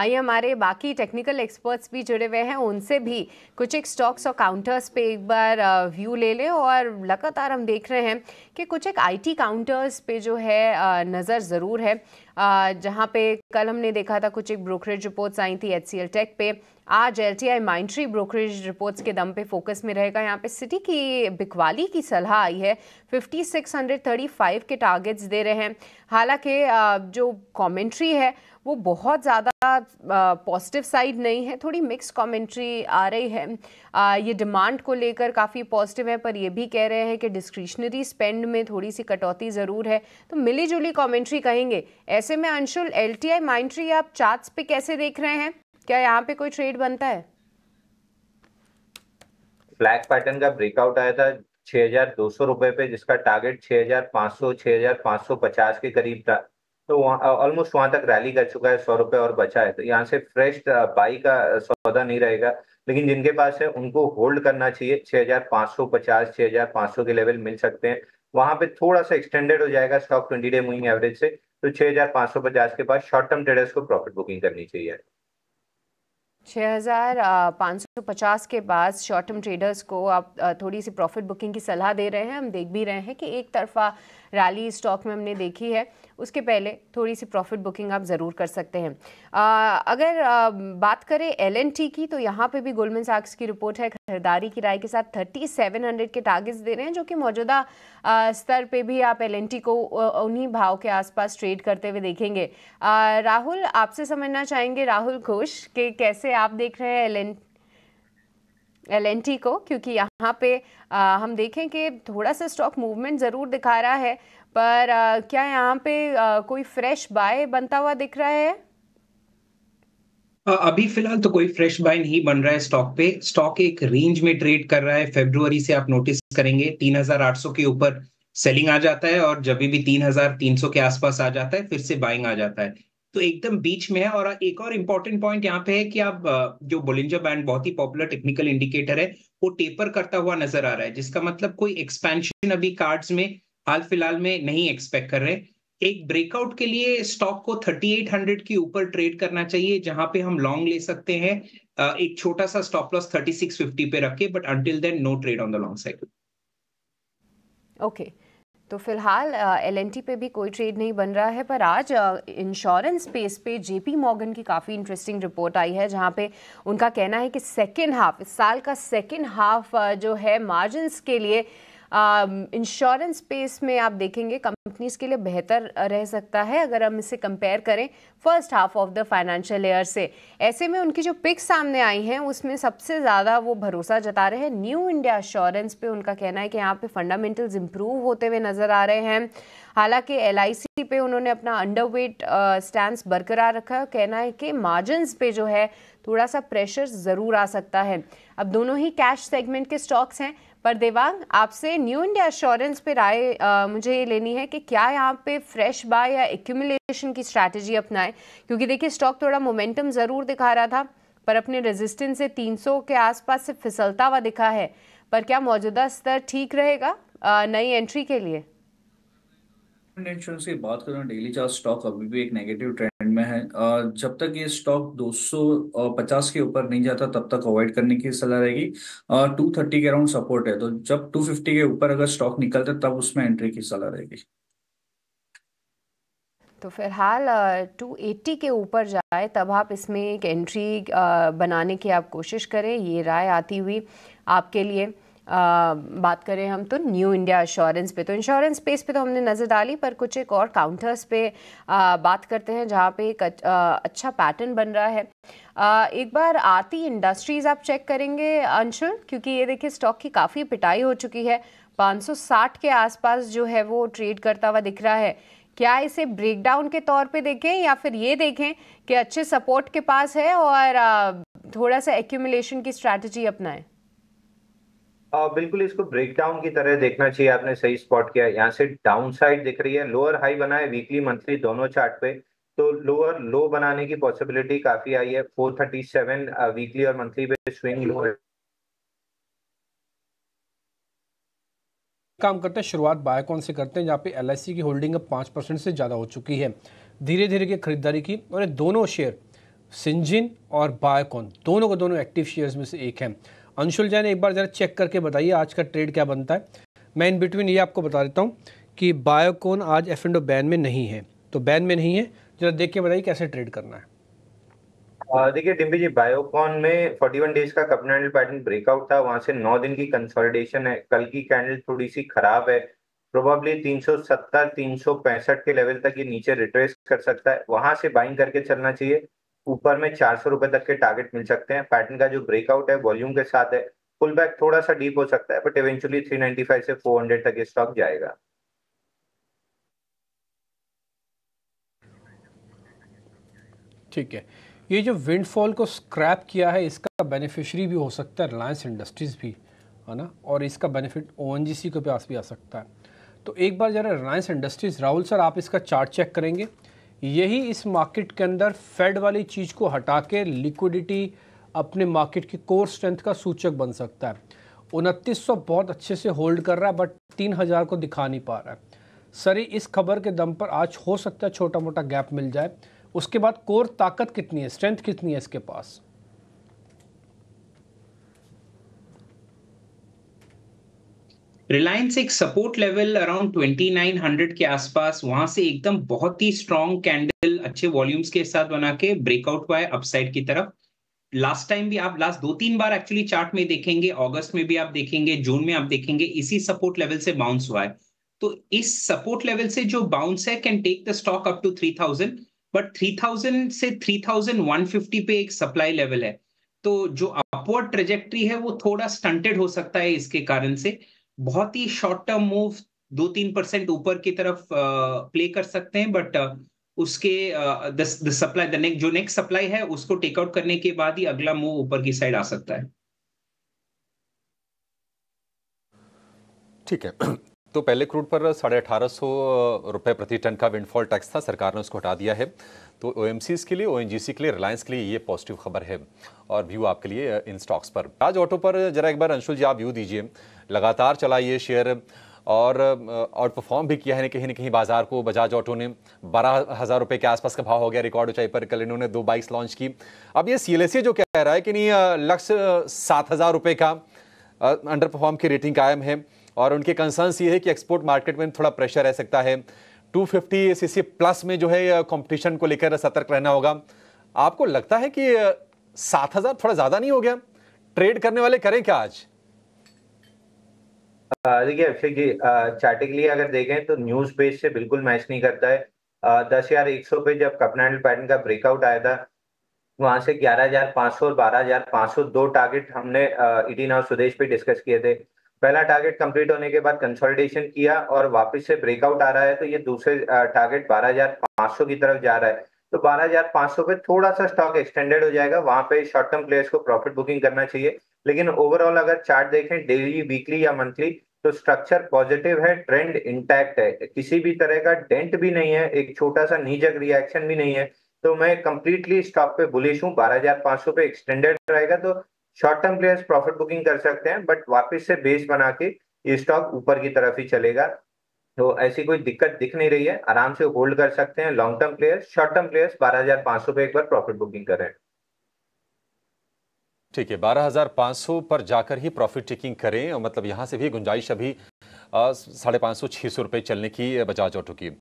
आइए हमारे बाकी टेक्निकल एक्सपर्ट्स भी जुड़े हुए हैं उनसे भी कुछ एक स्टॉक्स और काउंटर्स पे एक बार व्यू ले लें और लगातार हम देख रहे हैं कि कुछ एक आईटी काउंटर्स पे जो है नज़र ज़रूर है जहां पे कल हमने देखा था कुछ एक ब्रोकरेज रिपोर्ट्स आई थी एच टेक पे आज L T I Mindtree brokerage reports के दम पे फोकस में रहेगा यहाँ पे सिटी की बिकवाली की सलाह आई है 5635 के टारगेट्स दे रहे हैं हालांकि जो कमेंट्री है वो बहुत ज़्यादा पॉजिटिव साइड नहीं है थोड़ी मिक्स कमेंट्री आ रही है आ, ये डिमांड को लेकर काफ़ी पॉजिटिव है पर ये भी कह रहे हैं कि डिस्क्रिशनरी स्पेंड में थोड़ी सी कटौती ज़रूर है तो मिली जुली कॉमेंट्री कहेंगे ऐसे ऐसे में Anshul L T I Mindtree आप चार्ट्स पे कैसे देख रहे हैं क्या यहाँ पे कोई ट्रेड बनता है ब्लैक पैटर्न का ब्रेकआउट आया था 6,200 रुपए पे जिसका टारगेट 6,500 6,550 के करीब था तो ऑलमोस्ट वहां तक रैली कर चुका है सौ रुपए और बचा है तो यहाँ से फ्रेश बाई का सौदा नहीं रहेगा लेकिन जिनके पास है उनको होल्ड करना चाहिए 6,550 6,500 के लेवल मिल सकते हैं वहां पे थोड़ा सा एक्सटेंडेड हो जाएगा stock twenty day moving average से तो 6550 के बाद शॉर्ट टर्म ट्रेडर्स को प्रॉफिट बुकिंग करनी चाहिए 6550 के बाद शॉर्ट टर्म ट्रेडर्स को आप थोड़ी सी प्रॉफिट बुकिंग की सलाह दे रहे हैं हम देख भी रहे हैं कि एक तरफा रैली स्टॉक में हमने देखी है उसके पहले थोड़ी सी प्रॉफिट बुकिंग आप ज़रूर कर सकते हैं आ, अगर आ, बात करें एल की तो यहाँ पे भी गोल्डमैन सैक्स की रिपोर्ट है खरीदारी की राय के साथ 3700 के टारगेट्स दे रहे हैं जो कि मौजूदा स्तर पे भी आप एल को उन्हीं भाव के आसपास ट्रेड करते हुए देखेंगे आ, राहुल आपसे समझना चाहेंगे राहुल घोष के कैसे आप देख रहे हैं एल एन को क्योंकि यहाँ पे आ, हम देखें कि थोड़ा सा स्टॉक मूवमेंट ज़रूर दिखा रहा है पर आ, क्या यहाँ पे आ, कोई फ्रेश बाय बनता हुआ दिख रहा है अभी फिलहाल तो कोई फ्रेश बाय नहीं बन रहा है स्टॉक पे स्टॉक एक रेंज में ट्रेड कर रहा है फेब्रुवरी से आप नोटिस करेंगे 3800 के ऊपर सेलिंग आ जाता है और जब भी 3300 के आसपास आ जाता है फिर से बाइंग आ जाता है तो एकदम बीच में है और एक और इम्पोर्टेंट पॉइंट यहाँ पे है कि आप जो बोलिंजर बैंड बहुत ही पॉपुलर टेक्निकल इंडिकेटर है वो टेपर करता हुआ नजर आ रहा है जिसका मतलब कोई एक्सपेंशन अभी कार्ड्स में हाल फिलहाल में नहीं एक्सपेक्ट कर रहे एक ब्रेकआउट के लिए स्टॉक को 3800 के ऊपर ट्रेड करना चाहिए जहां पे हम लॉन्ग ले सकते हैं एक छोटा सा स्टॉप लॉस 3650 पे रख के but until then no trade on the long cycle okay तो फिलहाल एल uh, पे भी कोई ट्रेड नहीं बन रहा है पर आज इंश्योरेंस uh, स्पेस पे जेपी मॉर्गन की काफ़ी इंटरेस्टिंग रिपोर्ट आई है जहां पे उनका कहना है कि सेकेंड हाफ इस साल का सेकेंड हाफ uh, जो है मार्जिन के लिए uh, इंश्योरेंस um, स्पेस में आप देखेंगे कंपनीज के लिए बेहतर रह सकता है अगर हम इसे कंपेयर करें first half of the financial year से ऐसे में उनकी जो पिक सामने आई हैं उसमें सबसे ज़्यादा वो भरोसा जता रहे हैं न्यू इंडिया इंश्योरेंस पे उनका कहना है कि यहाँ पे फंडामेंटल्स इंप्रूव होते हुए नज़र आ रहे हैं हालांकि एल पे उन्होंने अपना अंडरवेट स्टैंड बरकरार रखा कहना है कि मार्जिन पे जो है थोड़ा सा प्रेशर ज़रूर आ सकता है अब दोनों ही कैश सेगमेंट के स्टॉक्स हैं पर देवांग आपसे न्यू इंडिया एश्योरेंस पे राय मुझे ये लेनी है कि क्या यहाँ पे फ्रेश बाय या एक्यूमुलेशन की स्ट्रैटेजी अपनाएं क्योंकि देखिए स्टॉक थोड़ा मोमेंटम ज़रूर दिखा रहा था पर अपने रेजिस्टेंस से 300 के आसपास से फिसलता हुआ दिखा है पर क्या मौजूदा स्तर ठीक रहेगा नई एंट्री के लिए बात करें डेली चार्ज स्टॉक अभी भी एक नेगेटिव ट्रेंड डेवलपमेंट में है जब तक ये स्टॉक 250 के ऊपर नहीं जाता तब तक अवॉइड करने की सलाह रहेगी टू थर्टी के अराउंड सपोर्ट है तो जब 250 के ऊपर अगर स्टॉक निकलता है तब उसमें एंट्री की सलाह रहेगी तो फिलहाल 280 के ऊपर जाए तब आप इसमें एक एंट्री बनाने की आप कोशिश करें ये राय आती हुई आपके लिए आ, बात करें हम तो न्यू इंडिया इंश्योरेंस पे तो इंश्योरेंस स्पेस पे तो हमने नज़र डाली पर कुछ एक और काउंटर्स पे आ, बात करते हैं जहाँ पे एक अच्छा पैटर्न बन रहा है आ, एक बार आरती इंडस्ट्रीज़ आप चेक करेंगे अंशुल क्योंकि ये देखिए स्टॉक की काफ़ी पिटाई हो चुकी है 560 के आसपास जो है वो ट्रेड करता हुआ दिख रहा है क्या इसे ब्रेकडाउन के तौर पे देखें या फिर ये देखें कि अच्छे सपोर्ट के पास है और थोड़ा सा एक्यूमुलेशन की स्ट्रैटेजी अपनाएं आ, बिल्कुल इसको ब्रेक डाउन की तरह देखना चाहिए आपने सही स्पॉट किया यहाँ से डाउन साइड दिख रही है लोअर हाई बना है वीकली मंथली दोनों चार्ट पे तो लोअर लो बनाने की पॉसिबिलिटी काफी आई है 437 वीकली और मंथली पे स्विंग लोअर काम करते हैं शुरुआत बाय कौन से करते हैं जहाँ पे एल की होल्डिंग अब पाँच परसेंट से ज़्यादा हो चुकी है धीरे धीरे की खरीदारी की और ये दोनों शेयर सिंजिन और बायकॉन दोनों के दोनों एक्टिव शेयर्स में से एक हैं अंशुल जैन एक बार ज़रा चेक करके बताइए आज का ट्रेड क्या बनता है मैं इन बिटवीन ये आपको बता देता हूँ कि बायोकोन आज एफ एंडो बैन में नहीं है तो बैन में नहीं है जरा देख के बताइए कैसे ट्रेड करना है देखिए डिम्बी जी बायोकॉन में 41 डेज का कप नैंडल पैटर्न ब्रेकआउट था वहां से 9 दिन की कंसोलिडेशन है कल की कैंडल थोड़ी सी खराब है प्रोबेबली 370 365 के लेवल तक ये नीचे रिट्रेस कर सकता है वहां से बाइंग करके चलना चाहिए ऊपर में चार सौ रुपए तक के टारगेट मिल सकते हैं पैटर्न का जो ब्रेकआउट है वॉल्यूम के साथ है फुल बैक थोड़ा सा डीप हो सकता है बट इवेंचुअली फाइव से हंड्रेड तक स्टॉक जाएगा ठीक है ये जो विंडफॉल को स्क्रैप किया है इसका बेनिफिशरी भी हो सकता है रिलायंस इंडस्ट्रीज़ भी है ना और इसका बेनिफिट ओ के पास भी आ सकता है तो एक बार ज़रा रिलायंस इंडस्ट्रीज़ राहुल सर आप इसका चार्ट चेक करेंगे यही इस मार्केट के अंदर फेड वाली चीज़ को हटा के लिक्विडिटी अपने मार्केट की कोर स्ट्रेंथ का सूचक बन सकता है उनतीस बहुत अच्छे से होल्ड कर रहा है बट तीन हज़ार को दिखा नहीं पा रहा है सर इस खबर के दम पर आज हो सकता है छोटा मोटा गैप मिल जाए उसके बाद कोर ताकत कितनी है स्ट्रेंथ कितनी है इसके पास रिलायंस एक सपोर्ट लेवल अराउंड 2900 के आसपास वहां से एकदम बहुत ही स्ट्रॉन्ग कैंडल अच्छे वॉल्यूम्स के साथ बना के ब्रेकआउट हुआ है अपसाइड की तरफ लास्ट टाइम भी आप लास्ट दो तीन बार एक्चुअली चार्ट में देखेंगे अगस्त में भी आप देखेंगे जून में आप देखेंगे इसी सपोर्ट लेवल से बाउंस हुआ है तो इस सपोर्ट लेवल से जो बाउंस है can take the stock up to thousand but thousand से फिफ्टी पे एक सप्लाई लेवल है तो जो अपवर्ड ट्रेजेक्ट्री है वो थोड़ा स्टंटेड हो सकता है इसके कारण से बहुत ही शॉर्ट टर्म मूव दो तीन परसेंट ऊपर की तरफ प्ले कर सकते हैं बट उसके द सप्लाई द नेक्स्ट जो नेक्स्ट सप्लाई है उसको टेकआउट करने के बाद ही अगला मूव ऊपर की साइड आ सकता है ठीक है तो पहले क्रूड पर साढ़े अठारह सौ रुपये प्रति टन का विंडफॉल टैक्स था सरकार ने उसको हटा दिया है तो ओ के लिए ओ के लिए रिलायंस के लिए ये पॉजिटिव खबर है और व्यू आपके लिए इन uh, स्टॉक्स पर आज ऑटो पर जरा एक बार अंशुल जी आप व्यू दीजिए लगातार चला ये शेयर और आउट uh, परफॉर्म भी किया है ना कहीं ना कहीं बाजार को बजाज ऑटो ने बारह हज़ार रुपये के आसपास का भाव हो गया रिकॉर्ड ऊंचाई पर कल इन्होंने दो बाइक्स लॉन्च की अब ये सी e जो कह रहा है कि नहीं uh, लक्ष्य सात हज़ार रुपये का अंडर परफॉर्म की रेटिंग कायम है और उनके कंसर्न्स ये है कि एक्सपोर्ट मार्केट में थोड़ा प्रेशर रह सकता है 250 फिफ्टी प्लस में जो है कंपटीशन को लेकर सतर्क रहना होगा आपको लगता है कि सात हजार थोड़ा ज्यादा नहीं हो गया ट्रेड करने वाले करें क्या आज देखिए अक्षय जी चार्टिकली अगर देखें तो न्यूज पेज से बिल्कुल मैच नहीं करता है दस हजार एक सौ पे जब कपनाडल पैटर्न का ब्रेकआउट आया था वहां से ग्यारह हजार पांच सौ और बारह हजार पांच सौ दो टारगेट हमने ईडी और सुदेश पे डिस्कस किए थे पहला टारगेट कंप्लीट होने के बाद कंसोलिडेशन किया और वापस से ब्रेकआउट आ रहा है तो ये दूसरे टारगेट 12,500 की तरफ जा रहा है तो 12,500 पे थोड़ा सा स्टॉक एक्सटेंडेड हो जाएगा वहां पे शॉर्ट टर्म प्लेयर्स को प्रॉफिट बुकिंग करना चाहिए लेकिन ओवरऑल अगर चार्ट देखें डेली वीकली या मंथली तो स्ट्रक्चर पॉजिटिव है ट्रेंड इंटैक्ट है किसी भी तरह का डेंट भी नहीं है एक छोटा सा नीजक रिएक्शन भी नहीं है तो मैं कंप्लीटली स्टॉक पे बुलिश हूँ बारह पे एक्सटेंडेड रहेगा तो short term players profit booking कर सकते हैं बट वापस से बेस बना के ये स्टॉक ऊपर की तरफ ही चलेगा तो ऐसी कोई दिक्कत दिख नहीं रही है आराम से होल्ड कर सकते हैं long term players short term players बारह हजार पांच सौ पे एक बार प्रॉफिट बुकिंग करें ठीक है बारह हजार पांच सौ पर जाकर ही प्रॉफिट टेकिंग करें और मतलब यहां से भी गुंजाइश अभी साढ़े पांच सौ छह सौ रुपए चलने की बजाज ऑटो की